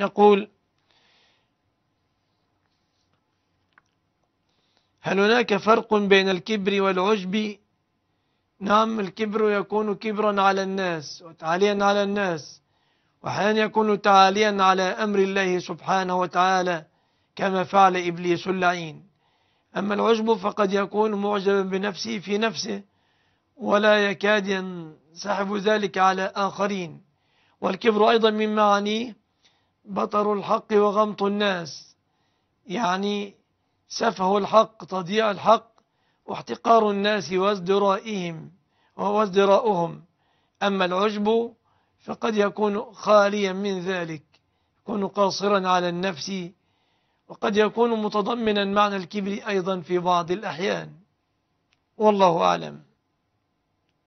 يقول هل هناك فرق بين الكبر والعجب نعم الكبر يكون كبرا على الناس وتعاليا على الناس وأحيانا يكون تعاليا على أمر الله سبحانه وتعالى كما فعل إبليس اللعين أما العجب فقد يكون معجبا بنفسه في نفسه ولا يكاد ينسحب ذلك على آخرين والكبر أيضا من معانيه بطر الحق وغمط الناس يعني سفه الحق تضييع الحق واحتقار الناس وازدرائهم وازدراؤهم أما العجب فقد يكون خاليا من ذلك يكون قاصرا على النفس وقد يكون متضمنا معنى الكبر أيضا في بعض الأحيان والله أعلم